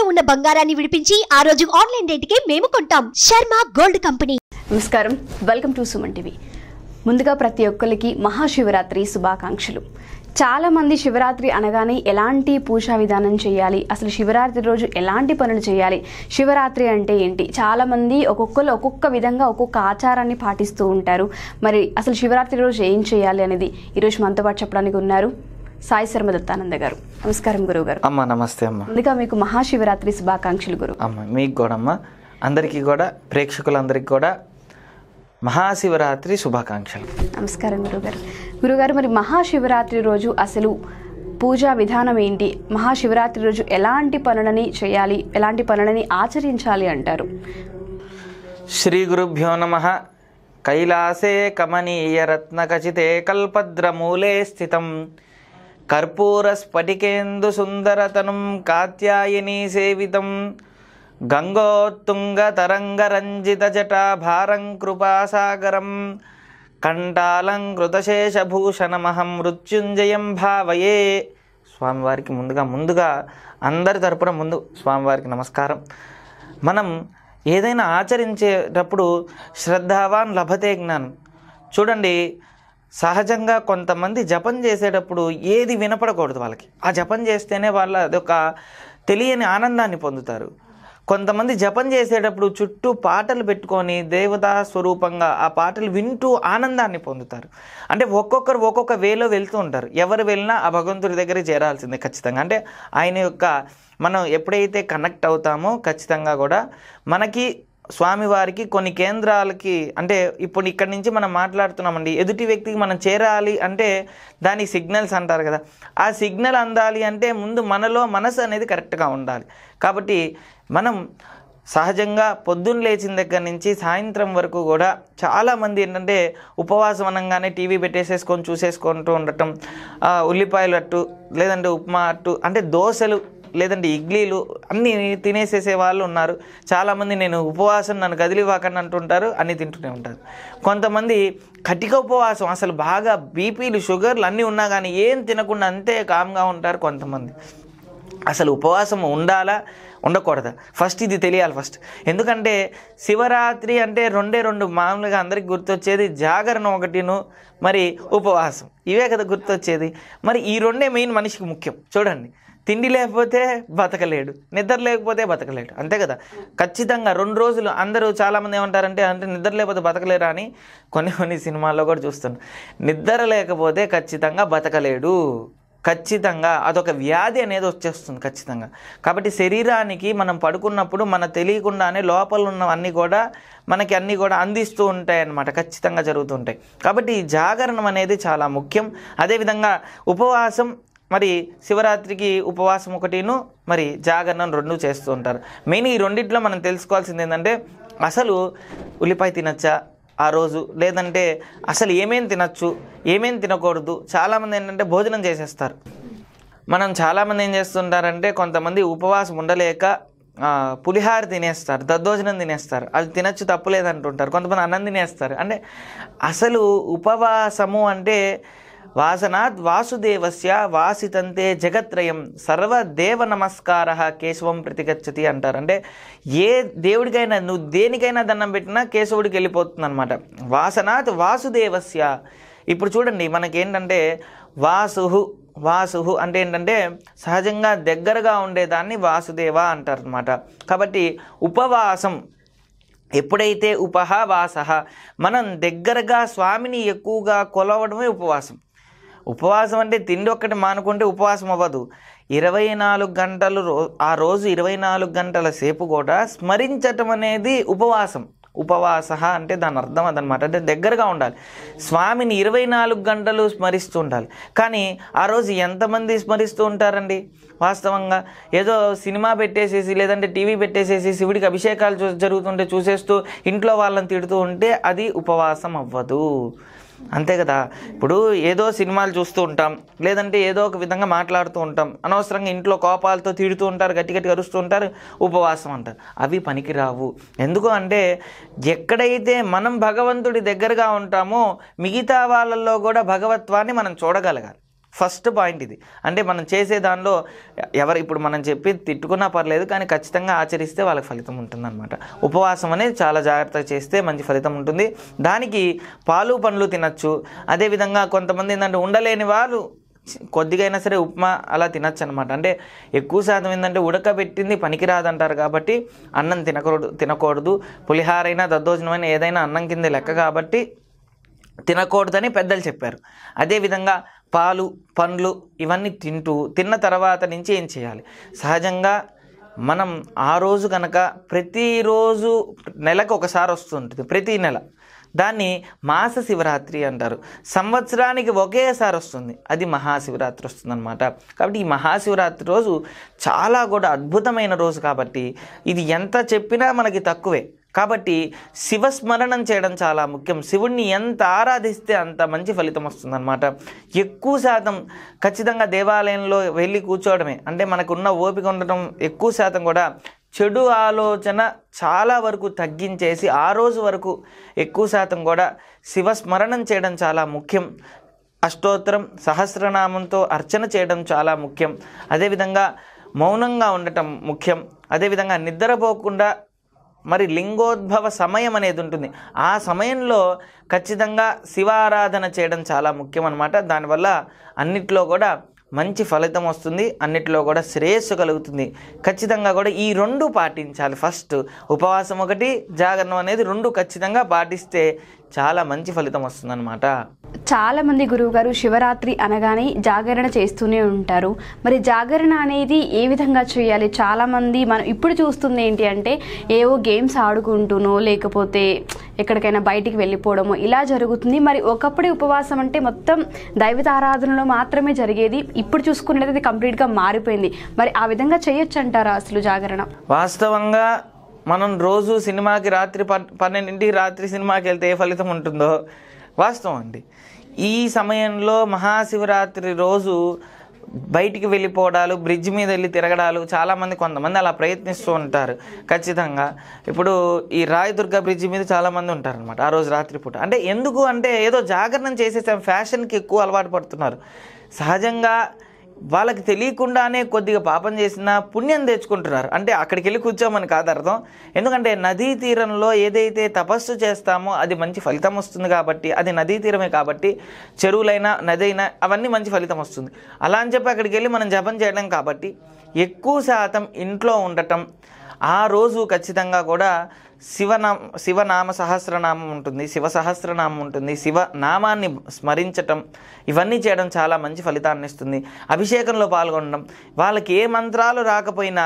ఇంట్లో ఉన్న బంగారాన్ని విడిపించి ఆ రోజు ఆన్లైన్ కి మేము కొంటాం శర్మ గోల్డ్ కంపెనీ నమస్కారం వెల్కమ్ టు సుమన్ టీవీ ముందుగా ప్రతి ఒక్కరికి మహాశివరాత్రి శుభాకాంక్షలు చాలామంది శివరాత్రి అనగానే ఎలాంటి పూజా విధానం చేయాలి అసలు శివరాత్రి రోజు ఎలాంటి పనులు చేయాలి శివరాత్రి అంటే ఏంటి చాలామంది ఒక్కొక్కరు ఒక్కొక్క విధంగా ఒక్కొక్క ఆచారాన్ని పాటిస్తూ ఉంటారు మరి అసలు శివరాత్రి రోజు ఏం చేయాలి అనేది ఈరోజు మనతో పాటు చెప్పడానికి ఉన్నారు సాయి శర్మ దత్తానంద గారు నమస్కారం గురువు గారు అమ్మ నమస్తే అమ్మ ముందుగా మీకు మహాశివరాత్రి శుభాకాంక్షలు గురు అమ్మ మీకు కూడా అమ్మ అందరికీ కూడా ప్రేక్షకులందరికీ కూడా మహాశివరాత్రి శుభాకాంక్షలు నమస్కారం గురుగారు గురుగారు మరి మహాశివరాత్రి రోజు అసలు పూజా విధానం ఏంటి మహాశివరాత్రి రోజు ఎలాంటి పనులని చేయాలి ఎలాంటి పనులని ఆచరించాలి అంటారు శ్రీ గురుభ్యో నమ కైలాసే కమనీయ రత్న కచితే కల్పద్రమూలే స్థితం కర్పూర స్ఫటికేందు సుందరతనం కాత్యాయనీ సేవితం జటా భారం కృపాసాగరం కంఠాలంకృతశేషభూషణమహం మృత్యుంజయం భావయే స్వామివారికి ముందుగా ముందుగా అందరి తరపున ముందు స్వామివారికి నమస్కారం మనం ఏదైనా ఆచరించేటప్పుడు శ్రద్ధావాన్ లభతే జ్ఞానం చూడండి సహజంగా కొంతమంది జపం చేసేటప్పుడు ఏది వినపడకూడదు వాళ్ళకి ఆ జపం చేస్తేనే వాళ్ళ అదొక తెలియని ఆనందాన్ని పొందుతారు కొంతమంది జపం చేసేటప్పుడు చుట్టూ పాటలు పెట్టుకొని దేవతా స్వరూపంగా ఆ పాటలు వింటూ ఆనందాన్ని పొందుతారు అంటే ఒక్కొక్కరు ఒక్కొక్క వేలో వెళ్తూ ఉంటారు ఎవరు వెళ్ళినా ఆ భగవంతుడి దగ్గర చేరాల్సిందే ఖచ్చితంగా అంటే ఆయన యొక్క మనం ఎప్పుడైతే కనెక్ట్ అవుతామో ఖచ్చితంగా కూడా మనకి స్వామివారికి కొన్ని కేంద్రాలకి అంటే ఇప్పుడు ఇక్కడి నుంచి మనం మాట్లాడుతున్నామండి ఎదుటి వ్యక్తికి మనం చేరాలి అంటే దాని సిగ్నల్స్ అంటారు కదా ఆ సిగ్నల్ అందాలి అంటే ముందు మనలో మనసు అనేది కరెక్ట్గా ఉండాలి కాబట్టి మనం సహజంగా పొద్దున్న లేచిన దగ్గర నుంచి సాయంత్రం వరకు కూడా చాలామంది ఏంటంటే ఉపవాసం అనగానే టీవీ పెట్టేసేసుకొని చూసేసుకుంటూ ఉండటం ఉల్లిపాయలు అట్టు లేదంటే ఉప్మా అట్టు అంటే దోశలు లేదంటే ఇడ్లీలు అన్నీ తినేసేసే వాళ్ళు ఉన్నారు చాలామంది నేను ఉపవాసం నన్ను కదిలివ్వకండి అంటుంటారు అన్నీ తింటూనే ఉంటారు కొంతమంది కటిక ఉపవాసం అసలు బాగా బీపీలు షుగర్లు అన్నీ ఉన్నా కానీ ఏం తినకుండా అంతే కామ్గా ఉంటారు కొంతమంది అసలు ఉపవాసం ఉండాలా ఉండకూడదా ఫస్ట్ ఇది తెలియాలి ఫస్ట్ ఎందుకంటే శివరాత్రి అంటే రెండే రెండు మామూలుగా అందరికి గుర్తొచ్చేది జాగరణ ఒకటిను మరి ఉపవాసం ఇవే కదా గుర్తొచ్చేది మరి ఈ రెండే మెయిన్ మనిషికి ముఖ్యం చూడండి తిండి లేకపోతే బతకలేడు నిద్ర లేకపోతే బతకలేడు అంతే కదా ఖచ్చితంగా రెండు రోజులు అందరూ చాలామంది ఏమంటారంటే అంటే నిద్ర లేకపోతే బతకలేరా అని కొన్ని కొన్ని సినిమాల్లో కూడా చూస్తున్నాం నిద్ర లేకపోతే ఖచ్చితంగా బతకలేడు ఖచ్చితంగా అదొక వ్యాధి అనేది వచ్చేస్తుంది ఖచ్చితంగా కాబట్టి శరీరానికి మనం పడుకున్నప్పుడు మన తెలియకుండానే లోపల ఉన్నవన్నీ కూడా మనకి అన్నీ కూడా అందిస్తూ ఉంటాయి అన్నమాట ఖచ్చితంగా జరుగుతుంటాయి కాబట్టి ఈ జాగరణం అనేది చాలా ముఖ్యం అదేవిధంగా ఉపవాసం మరి శివరాత్రికి ఉపవాసం ఒకటిను మరి జాగరణం రెండు చేస్తూ ఉంటారు మెయిన్ ఈ రెండిట్లో మనం తెలుసుకోవాల్సింది ఏంటంటే అసలు ఉల్లిపాయ తినచ్చా ఆ రోజు లేదంటే అసలు ఏమేమి తినచ్చు ఏమేమి తినకూడదు చాలామంది ఏంటంటే భోజనం చేసేస్తారు మనం చాలామంది ఏం చేస్తుంటారంటే కొంతమంది ఉపవాసం ఉండలేక పులిహార తినేస్తారు దద్దోజనం తినేస్తారు అది తినచ్చు తప్పులేదంటుంటారు కొంతమంది అన్నం తినేస్తారు అంటే అసలు ఉపవాసము అంటే వాసనాద్ వాసుదేవస్య వాసితంతే జగత్రయం సర్వదేవ నమస్కార కేశవం ప్రతిగచ్చతి అంటారు అంటే ఏ దేవుడికైనా నువ్వు దేనికైనా దండం పెట్టినా కేశవుడికి వెళ్ళిపోతుంది అనమాట వాసనాత్ వాసుదేవస్య ఇప్పుడు చూడండి మనకేంటంటే వాసు వాసు అంటే ఏంటంటే సహజంగా దగ్గరగా ఉండేదాన్ని వాసుదేవ అంటారు అనమాట కాబట్టి ఉపవాసం ఎప్పుడైతే ఉపహ వాస మనం దగ్గరగా స్వామిని ఎక్కువగా కొలవడమే ఉపవాసం ఉపవాసం అంటే తిండి ఒక్కటి మానుకుంటే ఉపవాసం అవ్వదు ఇరవై నాలుగు గంటలు రో ఆ రోజు ఇరవై నాలుగు గంటల సేపు కూడా స్మరించటం అనేది ఉపవాసం ఉపవాస అంటే దాని అర్థం అదనమాట అంటే దగ్గరగా ఉండాలి స్వామిని ఇరవై నాలుగు గంటలు స్మరిస్తూ ఉండాలి కానీ ఆ రోజు ఎంతమంది స్మరిస్తూ ఉంటారండి వాస్తవంగా ఏదో సినిమా పెట్టేసేసి లేదంటే టీవీ పెట్టేసేసి శివుడికి అభిషేకాలు జరుగుతుంటే చూసేస్తూ ఇంట్లో వాళ్ళని తిడుతూ ఉంటే అది ఉపవాసం అవ్వదు అంతే కదా ఇప్పుడు ఏదో సినిమాలు చూస్తూ ఉంటాం లేదంటే ఏదో ఒక విధంగా మాట్లాడుతూ ఉంటాం అనవసరంగా ఇంట్లో కోపాలతో తిడుతూ ఉంటారు గట్టి గట్టి అరుస్తూ ఉంటారు ఉపవాసం అంటారు అవి పనికిరావు ఎందుకు అంటే ఎక్కడైతే మనం భగవంతుడి దగ్గరగా ఉంటామో మిగతా వాళ్ళల్లో కూడా భగవత్వాన్ని మనం చూడగలగాలి ఫస్ట్ పాయింట్ ఇది అంటే మనం చేసే దానిలో ఎవరు ఇప్పుడు మనం చెప్పి తిట్టుకున్నా పర్లేదు కానీ ఖచ్చితంగా ఆచరిస్తే వాళ్ళకి ఫలితం ఉంటుందన్నమాట ఉపవాసం అనేది చాలా జాగ్రత్తగా చేస్తే మంచి ఫలితం ఉంటుంది దానికి పాలు పండ్లు తినచ్చు అదేవిధంగా కొంతమంది ఏంటంటే ఉండలేని వాళ్ళు కొద్దిగైనా సరే ఉప్మా అలా తినచ్చు అనమాట అంటే ఎక్కువ శాతం ఏంటంటే ఉడకబెట్టింది పనికిరాదంటారు కాబట్టి అన్నం తినకూడదు తినకూడదు పులిహారైనా దద్దోజనమైనా ఏదైనా అన్నం కింద లెక్క కాబట్టి తినకూడదని పెద్దలు చెప్పారు అదేవిధంగా పాలు పండ్లు ఇవన్నీ తింటూ తిన్న తర్వాత నుంచి ఏం చేయాలి సహజంగా మనం ఆ రోజు కనుక ప్రతిరోజు నెలకు ఒకసారి వస్తుంటుంది ప్రతి నెల దాన్ని మాస శివరాత్రి అంటారు సంవత్సరానికి ఒకేసారి వస్తుంది అది మహాశివరాత్రి వస్తుందన్నమాట కాబట్టి ఈ మహాశివరాత్రి రోజు చాలా కూడా అద్భుతమైన రోజు కాబట్టి ఇది ఎంత చెప్పినా మనకి తక్కువే కాబట్టి శివస్మరణం చేయడం చాలా ముఖ్యం శివుణ్ణి ఎంత ఆరాధిస్తే అంత మంచి ఫలితం వస్తుందన్నమాట ఎక్కువ శాతం ఖచ్చితంగా దేవాలయంలో వెళ్ళి కూర్చోవడమే అంటే మనకున్న ఓపిక ఉండటం ఎక్కువ శాతం కూడా చెడు ఆలోచన చాలా వరకు తగ్గించేసి ఆ రోజు వరకు ఎక్కువ శాతం కూడా శివస్మరణం చేయడం చాలా ముఖ్యం అష్టోత్తరం సహస్రనామంతో అర్చన చేయడం చాలా ముఖ్యం అదేవిధంగా మౌనంగా ఉండటం ముఖ్యం అదేవిధంగా నిద్రపోకుండా మరి లింగోద్భవ సమయం అనేది ఉంటుంది ఆ సమయంలో ఖచ్చితంగా శివారాధన చేయడం చాలా ముఖ్యం అనమాట దానివల్ల అన్నిట్లో కూడా మంచి ఫలితం వస్తుంది అన్నిట్లో కూడా శ్రేయస్సు కలుగుతుంది ఖచ్చితంగా కూడా ఈ రెండు పాటించాలి ఫస్ట్ ఉపవాసం ఒకటి జాగరణం అనేది రెండు ఖచ్చితంగా పాటిస్తే చాలా మంచి ఫలితం వస్తుందన్నమాట చాలామంది గురువుగారు శివరాత్రి అనగానే జాగరణ చేస్తూనే ఉంటారు మరి జాగరణ అనేది ఏ విధంగా చేయాలి చాలామంది మనం ఇప్పుడు చూస్తుంది ఏంటి అంటే ఏవో గేమ్స్ ఆడుకుంటూనో లేకపోతే ఎక్కడికైనా బయటికి వెళ్ళిపోవడము ఇలా జరుగుతుంది మరి ఒకప్పుడే ఉపవాసం అంటే మొత్తం ఆరాధనలో మాత్రమే జరిగేది ఇప్పుడు చూసుకున్నట్లయితే అది కంప్లీట్గా మారిపోయింది మరి ఆ విధంగా చేయొచ్చు అంటారా అసలు జాగరణ వాస్తవంగా మనం రోజు సినిమాకి రాత్రి పన్నెండింటికి రాత్రి సినిమాకి వెళ్తే ఏ ఫలితం ఉంటుందో వాస్తవం అండి ఈ సమయంలో మహాశివరాత్రి రోజు బయటికి వెళ్ళిపోవడాలు బ్రిడ్జ్ మీద వెళ్ళి తిరగడాలు చాలామంది కొంతమంది అలా ప్రయత్నిస్తూ ఉంటారు ఖచ్చితంగా ఇప్పుడు ఈ రాయదుర్గ బ్రిడ్జ్ మీద చాలామంది ఉంటారు అనమాట ఆ రోజు రాత్రిపూట అంటే ఎందుకు అంటే ఏదో జాగరణం చేసేసాం ఫ్యాషన్కి ఎక్కువ అలవాటు పడుతున్నారు సహజంగా వాళ్ళకి తెలియకుండానే కొద్దిగా పాపం చేసినా పుణ్యం తెచ్చుకుంటున్నారు అంటే అక్కడికి వెళ్ళి కూర్చోమని కాదు అర్థం ఎందుకంటే నదీ తీరంలో ఏదైతే తపస్సు చేస్తామో అది మంచి ఫలితం వస్తుంది కాబట్టి అది నదీ తీరమే కాబట్టి చెరువులైనా నది అయినా అవన్నీ మంచి ఫలితం వస్తుంది అలా అని చెప్పి అక్కడికి వెళ్ళి మనం జపం చేయడం కాబట్టి ఎక్కువ శాతం ఇంట్లో ఉండటం ఆ రోజు ఖచ్చితంగా కూడా శివనామ శివనామ సహస్రనామం ఉంటుంది శివ సహస్రనామం ఉంటుంది శివ నామాన్ని స్మరించటం ఇవన్నీ చేయడం చాలా మంచి ఫలితాన్ని ఇస్తుంది అభిషేకంలో పాల్గొనడం వాళ్ళకి ఏ మంత్రాలు రాకపోయినా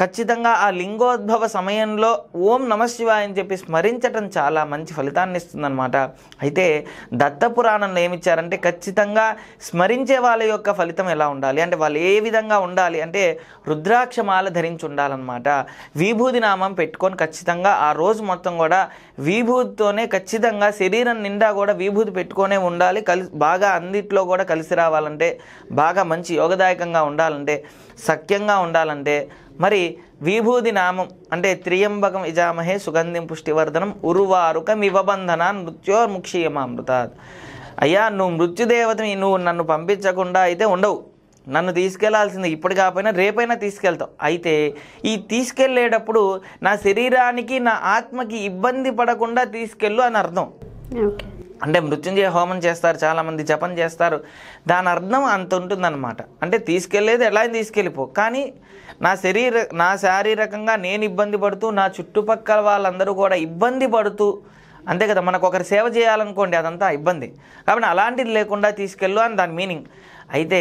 ఖచ్చితంగా ఆ లింగోద్భవ సమయంలో ఓం నమశివాయ అని చెప్పి స్మరించటం చాలా మంచి ఫలితాన్ని ఇస్తుందన్నమాట అయితే దత్తపురాణంలో ఏమిచ్చారంటే ఖచ్చితంగా స్మరించే వాళ్ళ యొక్క ఫలితం ఎలా ఉండాలి అంటే వాళ్ళు ఏ విధంగా ఉండాలి అంటే రుద్రాక్షమాల ధరించి ఉండాలన్నమాట విభూతి నామం పెట్టుకొని ఖచ్చితంగా ఆ రోజు మొత్తం కూడా విభూతితోనే ఖచ్చితంగా శరీరం నిండా కూడా విభూతి పెట్టుకొనే ఉండాలి కలిసి బాగా అందిట్లో కూడా కలిసి రావాలంటే బాగా మంచి యోగదాయకంగా ఉండాలంటే సఖ్యంగా ఉండాలంటే మరి విభూది నామం అంటే త్రియంబకం ఇజామహే సుగంధిం పుష్టివర్ధనం ఉరువారుక మివబంధన నృత్యోర్ముక్షీయమామృతాత్ అయ్యా నువ్వు మృత్యుదేవతని నువ్వు నన్ను పంపించకుండా అయితే ఉండవు నన్ను తీసుకెళ్లాల్సింది ఇప్పుడు కాకపోయినా రేపైనా తీసుకెళ్తావు అయితే ఈ తీసుకెళ్ళేటప్పుడు నా శరీరానికి నా ఆత్మకి ఇబ్బంది పడకుండా తీసుకెళ్ళు అని అర్థం అంటే మృత్యుంజయ హోమం చేస్తారు చాలామంది జపం చేస్తారు దాని అర్థం అంత ఉంటుందన్నమాట అంటే తీసుకెళ్లేదు ఎలా తీసుకెళ్ళిపో కానీ నా శరీర నా శారీరకంగా నేను ఇబ్బంది పడుతూ నా చుట్టుపక్కల వాళ్ళందరూ కూడా ఇబ్బంది పడుతూ అంతే కదా మనకు ఒకరి సేవ చేయాలనుకోండి అదంతా ఇబ్బంది కాబట్టి అలాంటిది లేకుండా తీసుకెళ్ళు అని దాని మీనింగ్ అయితే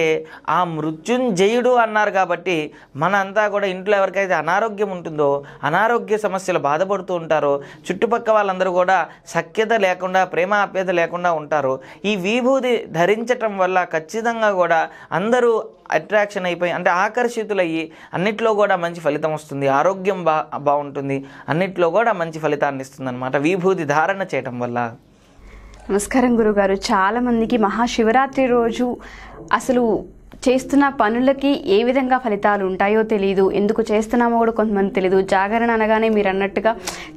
ఆ మృత్యుంజయుడు అన్నారు కాబట్టి మనంతా కూడా ఇంట్లో ఎవరికైతే అనారోగ్యం ఉంటుందో అనారోగ్య సమస్యలు బాధపడుతూ ఉంటారో చుట్టుపక్క వాళ్ళందరూ కూడా సఖ్యత లేకుండా ప్రేమ ఆప్యత లేకుండా ఉంటారు ఈ విభూతి ధరించటం వల్ల ఖచ్చితంగా కూడా అందరూ అట్రాక్షన్ అయిపోయి అంటే ఆకర్షితులయ్యి అన్నిట్లో కూడా మంచి ఫలితం వస్తుంది ఆరోగ్యం బా బాగుంటుంది అన్నిట్లో కూడా మంచి ఫలితాన్ని ఇస్తుంది అనమాట విభూతి ధారణ చేయటం వల్ల నమస్కారం గురుగారు చాలామందికి మహాశివరాత్రి రోజు అసలు చేస్తున్న పనులకి ఏ విధంగా ఫలితాలు ఉంటాయో తెలియదు ఎందుకు చేస్తున్నామో కూడా కొంతమంది తెలియదు జాగరణ అనగానే మీరు అన్నట్టుగా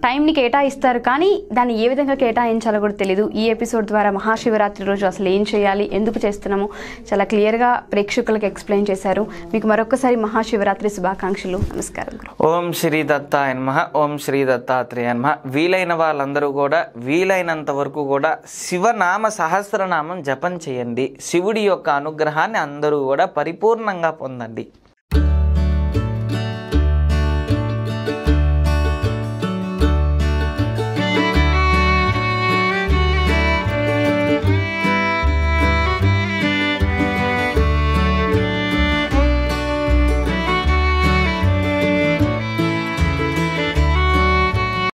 టైంని కేటాయిస్తారు కానీ దాన్ని ఏ విధంగా కేటాయించాలో కూడా తెలియదు ఈ ఎపిసోడ్ ద్వారా మహాశివరాత్రి రోజు అసలు ఏం చేయాలి ఎందుకు చేస్తున్నామో చాలా క్లియర్గా ప్రేక్షకులకు ఎక్స్ప్లెయిన్ చేశారు మీకు మరొకసారి మహాశివరాత్రి శుభాకాంక్షలు నమస్కారం ఓం శ్రీ దత్త ఎన్మహ ఓం శ్రీ దత్తాత్రేయ ఎన్మహ వీలైన వాళ్ళందరూ కూడా వీలైనంత వరకు కూడా శివనామ సహస్రనామం జపం చేయండి శివుడి యొక్క అనుగ్రహాన్ని అందరూ కూడా పరిపూర్ణంగా పొందండి